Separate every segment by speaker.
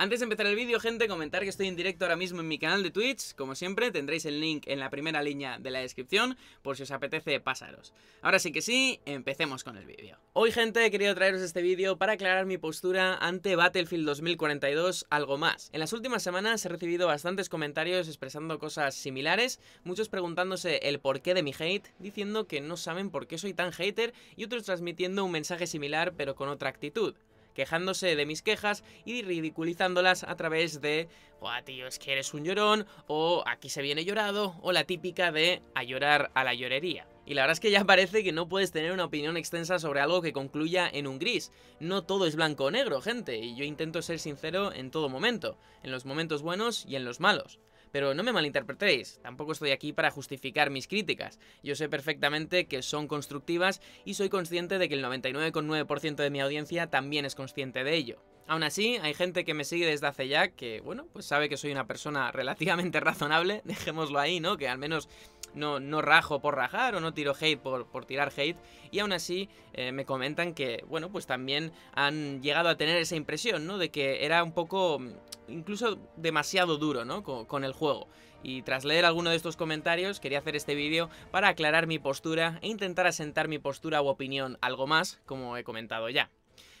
Speaker 1: Antes de empezar el vídeo, gente, comentar que estoy en directo ahora mismo en mi canal de Twitch. Como siempre, tendréis el link en la primera línea de la descripción, por si os apetece pasaros. Ahora sí que sí, empecemos con el vídeo. Hoy, gente, he querido traeros este vídeo para aclarar mi postura ante Battlefield 2042 algo más. En las últimas semanas he recibido bastantes comentarios expresando cosas similares, muchos preguntándose el porqué de mi hate, diciendo que no saben por qué soy tan hater, y otros transmitiendo un mensaje similar pero con otra actitud quejándose de mis quejas y ridiculizándolas a través de, guau, tío, es que eres un llorón, o aquí se viene llorado, o la típica de a llorar a la llorería. Y la verdad es que ya parece que no puedes tener una opinión extensa sobre algo que concluya en un gris. No todo es blanco o negro, gente, y yo intento ser sincero en todo momento, en los momentos buenos y en los malos. Pero no me malinterpretéis, tampoco estoy aquí para justificar mis críticas. Yo sé perfectamente que son constructivas y soy consciente de que el 99,9% de mi audiencia también es consciente de ello. Aún así, hay gente que me sigue desde hace ya que, bueno, pues sabe que soy una persona relativamente razonable, dejémoslo ahí, ¿no? Que al menos no, no rajo por rajar o no tiro hate por, tirar hate. Y aún así eh, me comentan que, bueno, pues también han llegado a tener esa impresión, ¿no? De que era un poco mm, incluso demasiado duro ¿no? con, el juego. Y tras leer alguno de estos comentarios, quería hacer este vídeo para aclarar mi postura e intentar asentar mi postura u opinión algo más, como he comentado ya.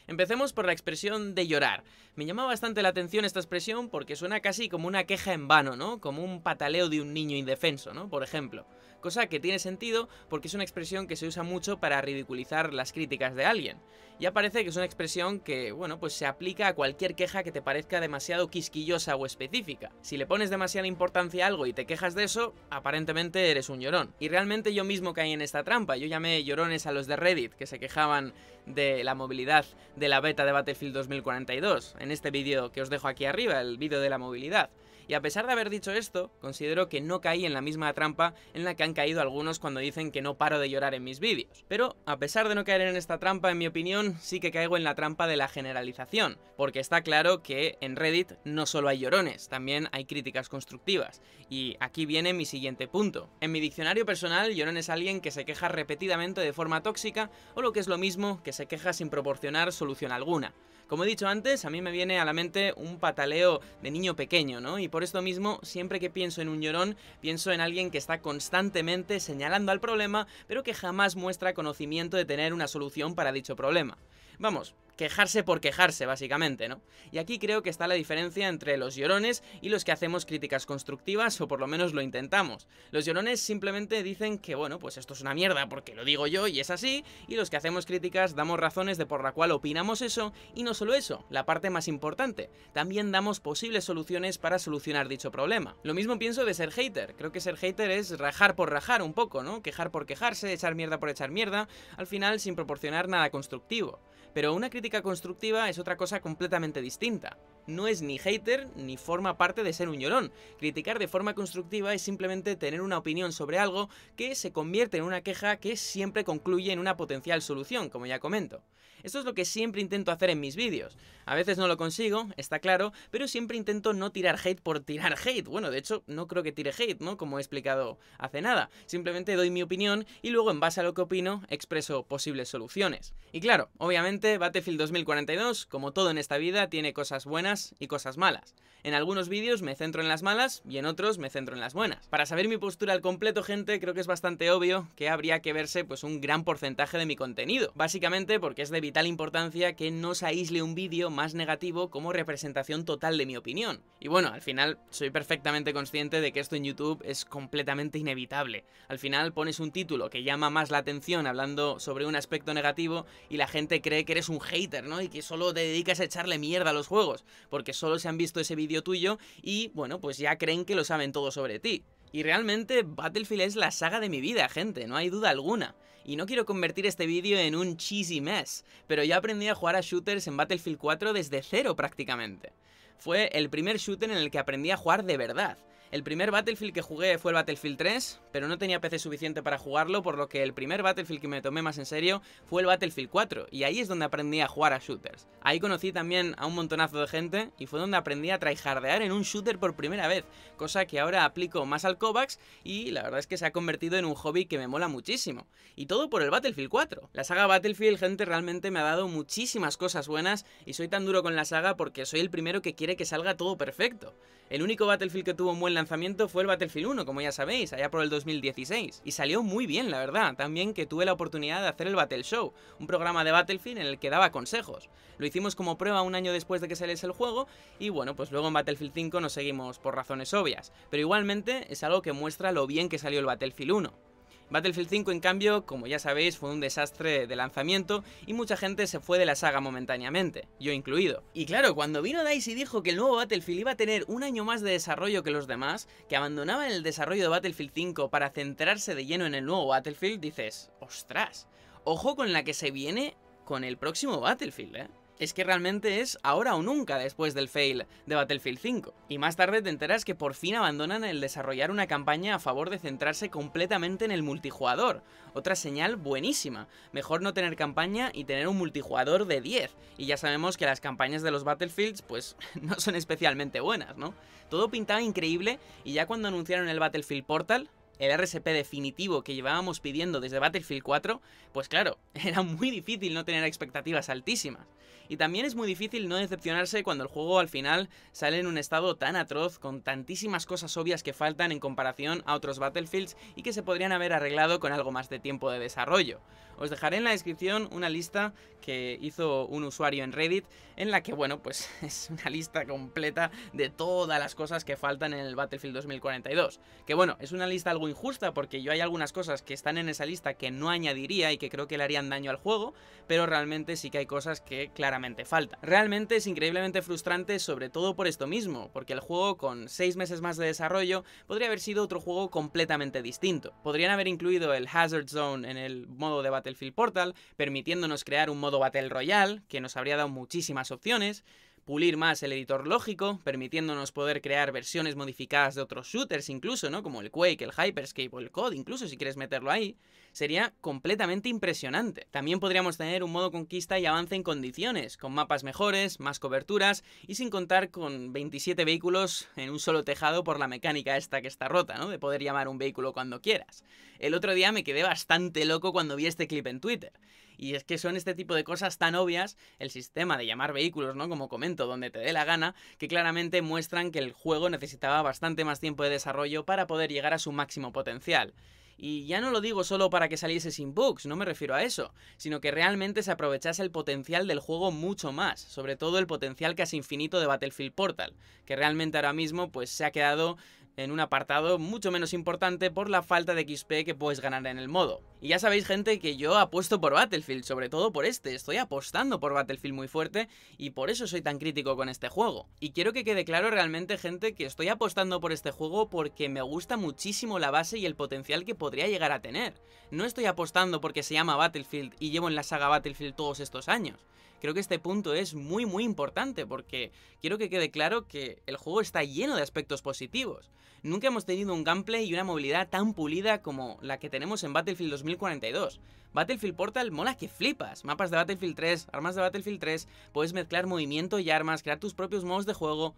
Speaker 1: Empecemos por la expresión de llorar. Me llama bastante la atención esta expresión porque suena casi como una queja en vano, ¿no? Como un pataleo de un niño indefenso, ¿no? Por ejemplo. Cosa que tiene sentido porque es una expresión que se usa mucho para ridiculizar las críticas de alguien. Ya parece que es una expresión que, bueno, pues se aplica a cualquier queja que te parezca demasiado quisquillosa o específica. Si le pones demasiada importancia a algo y te quejas de eso, aparentemente eres un llorón. Y realmente yo mismo caí en esta trampa. Yo llamé llorones a los de Reddit que se quejaban de la movilidad de la beta de Battlefield 2042, en este vídeo que os dejo aquí arriba, el vídeo de la movilidad. Y a pesar de haber dicho esto, considero que no caí en la misma trampa en la que han caído algunos cuando dicen que no paro de llorar en mis vídeos. Pero, a pesar de no caer en esta trampa, en mi opinión, sí que caigo en la trampa de la generalización, porque está claro que en Reddit no solo hay llorones, también hay críticas constructivas. Y aquí viene mi siguiente punto. En mi diccionario personal, llorón es alguien que se queja repetidamente de forma tóxica, o lo que es lo mismo, que se queja sin proporcionar solución alguna. Como he dicho antes, a mí me viene a la mente un pataleo de niño pequeño, ¿no? Por esto mismo, siempre que pienso en un llorón, pienso en alguien que está constantemente señalando al problema, pero que jamás muestra conocimiento de tener una solución para dicho problema. Vamos, quejarse por quejarse, básicamente, ¿no? Y aquí creo que está la diferencia entre los llorones y los que hacemos críticas constructivas, o por lo menos lo intentamos. Los llorones simplemente dicen que, bueno, pues esto es una mierda porque lo digo yo y es así, y los que hacemos críticas damos razones de por la cual opinamos eso, y no solo eso, la parte más importante, también damos posibles soluciones para solucionar dicho problema. Lo mismo pienso de ser hater, creo que ser hater es rajar por rajar un poco, ¿no? Quejar por quejarse, echar mierda por echar mierda, al final sin proporcionar nada constructivo. Pero una crítica constructiva es otra cosa completamente distinta no es ni hater ni forma parte de ser un llorón. Criticar de forma constructiva es simplemente tener una opinión sobre algo que se convierte en una queja que siempre concluye en una potencial solución, como ya comento. Esto es lo que siempre intento hacer en mis vídeos. A veces no lo consigo, está claro, pero siempre intento no tirar hate por tirar hate. Bueno, de hecho, no creo que tire hate, ¿no? Como he explicado hace nada. Simplemente doy mi opinión y luego, en base a lo que opino, expreso posibles soluciones. Y claro, obviamente, Battlefield 2042, como todo en esta vida, tiene cosas buenas y cosas malas. En algunos vídeos me centro en las malas y en otros me centro en las buenas. Para saber mi postura al completo, gente, creo que es bastante obvio que habría que verse pues un gran porcentaje de mi contenido. Básicamente porque es de vital importancia que no se aísle un vídeo más negativo como representación total de mi opinión. Y bueno, al final soy perfectamente consciente de que esto en YouTube es completamente inevitable. Al final pones un título que llama más la atención hablando sobre un aspecto negativo y la gente cree que eres un hater, ¿no? Y que solo te dedicas a echarle mierda a los juegos porque solo se han visto ese vídeo tuyo y, bueno, pues ya creen que lo saben todo sobre ti. Y realmente Battlefield es la saga de mi vida, gente, no hay duda alguna. Y no quiero convertir este vídeo en un cheesy mess, pero yo aprendí a jugar a shooters en Battlefield 4 desde cero prácticamente. Fue el primer shooter en el que aprendí a jugar de verdad, el primer Battlefield que jugué fue el Battlefield 3, pero no tenía PC suficiente para jugarlo, por lo que el primer Battlefield que me tomé más en serio fue el Battlefield 4, y ahí es donde aprendí a jugar a shooters. Ahí conocí también a un montonazo de gente, y fue donde aprendí a tryhardear en un shooter por primera vez, cosa que ahora aplico más al Kovacs, y la verdad es que se ha convertido en un hobby que me mola muchísimo. Y todo por el Battlefield 4. La saga Battlefield, gente, realmente me ha dado muchísimas cosas buenas, y soy tan duro con la saga porque soy el primero que quiere que salga todo perfecto. El único Battlefield que tuvo un lanzamiento fue el Battlefield 1, como ya sabéis, allá por el 2016. Y salió muy bien, la verdad. También que tuve la oportunidad de hacer el Battle Show, un programa de Battlefield en el que daba consejos. Lo hicimos como prueba un año después de que saliese el juego y bueno, pues luego en Battlefield 5 nos seguimos por razones obvias. Pero igualmente es algo que muestra lo bien que salió el Battlefield 1. Battlefield 5, en cambio, como ya sabéis, fue un desastre de lanzamiento y mucha gente se fue de la saga momentáneamente, yo incluido. Y claro, cuando vino DICE y dijo que el nuevo Battlefield iba a tener un año más de desarrollo que los demás, que abandonaban el desarrollo de Battlefield 5 para centrarse de lleno en el nuevo Battlefield, dices, ostras, ojo con la que se viene con el próximo Battlefield, ¿eh? es que realmente es ahora o nunca después del fail de Battlefield 5. Y más tarde te enteras que por fin abandonan el desarrollar una campaña a favor de centrarse completamente en el multijugador. Otra señal buenísima. Mejor no tener campaña y tener un multijugador de 10. Y ya sabemos que las campañas de los Battlefields pues no son especialmente buenas, ¿no? Todo pintaba increíble y ya cuando anunciaron el Battlefield Portal, el RSP definitivo que llevábamos pidiendo desde Battlefield 4, pues claro, era muy difícil no tener expectativas altísimas. Y también es muy difícil no decepcionarse cuando el juego al final sale en un estado tan atroz, con tantísimas cosas obvias que faltan en comparación a otros Battlefields y que se podrían haber arreglado con algo más de tiempo de desarrollo. Os dejaré en la descripción una lista que hizo un usuario en Reddit, en la que, bueno, pues es una lista completa de todas las cosas que faltan en el Battlefield 2042. Que bueno, es una lista algo injusta porque yo hay algunas cosas que están en esa lista que no añadiría y que creo que le harían daño al juego, pero realmente sí que hay cosas que claramente falta. Realmente es increíblemente frustrante sobre todo por esto mismo, porque el juego con 6 meses más de desarrollo podría haber sido otro juego completamente distinto. Podrían haber incluido el Hazard Zone en el modo de Battlefield Portal, permitiéndonos crear un modo Battle Royale, que nos habría dado muchísimas opciones, pulir más el editor lógico, permitiéndonos poder crear versiones modificadas de otros shooters incluso, ¿no? Como el Quake, el Hyperscape o el Code, incluso si quieres meterlo ahí, sería completamente impresionante. También podríamos tener un modo conquista y avance en condiciones, con mapas mejores, más coberturas y sin contar con 27 vehículos en un solo tejado por la mecánica esta que está rota, ¿no? De poder llamar un vehículo cuando quieras. El otro día me quedé bastante loco cuando vi este clip en Twitter. Y es que son este tipo de cosas tan obvias, el sistema de llamar vehículos, ¿no? Como comento, donde te dé la gana, que claramente muestran que el juego necesitaba bastante más tiempo de desarrollo para poder llegar a su máximo potencial. Y ya no lo digo solo para que saliese sin bugs, no me refiero a eso, sino que realmente se aprovechase el potencial del juego mucho más, sobre todo el potencial casi infinito de Battlefield Portal, que realmente ahora mismo pues se ha quedado en un apartado mucho menos importante por la falta de XP que puedes ganar en el modo. Y ya sabéis gente que yo apuesto por Battlefield, sobre todo por este, estoy apostando por Battlefield muy fuerte y por eso soy tan crítico con este juego. Y quiero que quede claro realmente gente que estoy apostando por este juego porque me gusta muchísimo la base y el potencial que podría llegar a tener. No estoy apostando porque se llama Battlefield y llevo en la saga Battlefield todos estos años creo que este punto es muy muy importante porque quiero que quede claro que el juego está lleno de aspectos positivos. Nunca hemos tenido un gameplay y una movilidad tan pulida como la que tenemos en Battlefield 2042. Battlefield Portal mola que flipas. Mapas de Battlefield 3, armas de Battlefield 3, puedes mezclar movimiento y armas, crear tus propios modos de juego.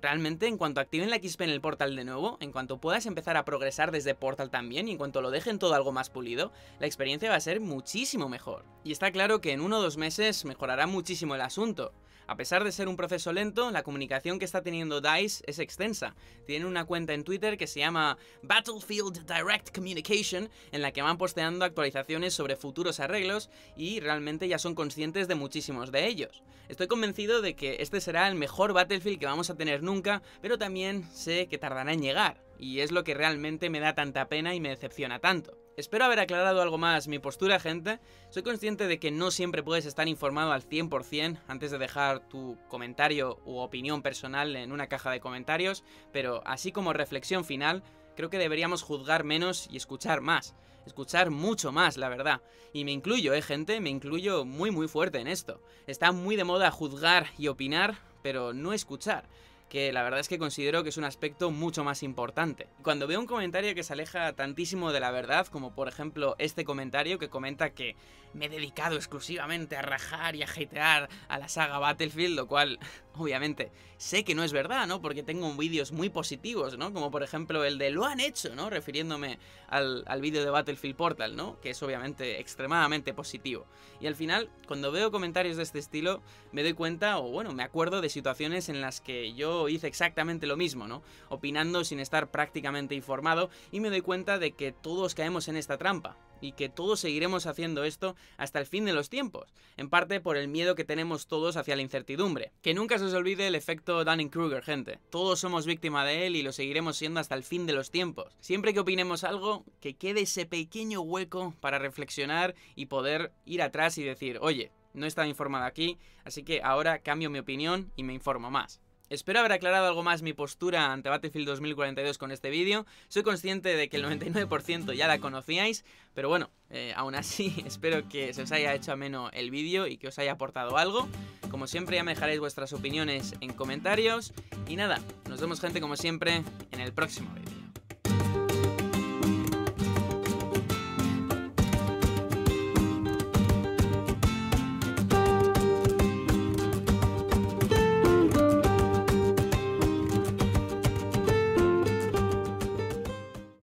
Speaker 1: Realmente, en cuanto activen la XP en el portal de nuevo, en cuanto puedas empezar a progresar desde portal también y en cuanto lo dejen todo algo más pulido, la experiencia va a ser muchísimo mejor. Y está claro que en uno o dos meses mejorará muchísimo el asunto. A pesar de ser un proceso lento, la comunicación que está teniendo DICE es extensa. Tienen una cuenta en Twitter que se llama Battlefield Direct Communication, en la que van posteando actualizaciones sobre futuros arreglos y realmente ya son conscientes de muchísimos de ellos. Estoy convencido de que este será el mejor Battlefield que vamos a tener nunca, pero también sé que tardará en llegar, y es lo que realmente me da tanta pena y me decepciona tanto. Espero haber aclarado algo más mi postura, gente. Soy consciente de que no siempre puedes estar informado al 100% antes de dejar tu comentario u opinión personal en una caja de comentarios, pero así como reflexión final, creo que deberíamos juzgar menos y escuchar más. Escuchar mucho más, la verdad. Y me incluyo, eh, gente, me incluyo muy muy fuerte en esto. Está muy de moda juzgar y opinar, pero no escuchar que la verdad es que considero que es un aspecto mucho más importante. Cuando veo un comentario que se aleja tantísimo de la verdad, como por ejemplo este comentario que comenta que me he dedicado exclusivamente a rajar y a hatear a la saga Battlefield, lo cual obviamente sé que no es verdad, ¿no? Porque tengo vídeos muy positivos, ¿no? Como por ejemplo el de lo han hecho, ¿no? Refiriéndome al, al vídeo de Battlefield Portal, ¿no? Que es obviamente extremadamente positivo. Y al final, cuando veo comentarios de este estilo, me doy cuenta, o bueno, me acuerdo de situaciones en las que yo hice exactamente lo mismo, ¿no? Opinando sin estar prácticamente informado y me doy cuenta de que todos caemos en esta trampa y que todos seguiremos haciendo esto hasta el fin de los tiempos, en parte por el miedo que tenemos todos hacia la incertidumbre. Que nunca se os olvide el efecto Dunning-Kruger, gente. Todos somos víctima de él y lo seguiremos siendo hasta el fin de los tiempos. Siempre que opinemos algo, que quede ese pequeño hueco para reflexionar y poder ir atrás y decir, oye, no estaba informado aquí, así que ahora cambio mi opinión y me informo más. Espero haber aclarado algo más mi postura ante Battlefield 2042 con este vídeo. Soy consciente de que el 99% ya la conocíais, pero bueno, eh, aún así espero que se os haya hecho ameno el vídeo y que os haya aportado algo. Como siempre ya me dejaréis vuestras opiniones en comentarios. Y nada, nos vemos gente como siempre en el próximo vídeo.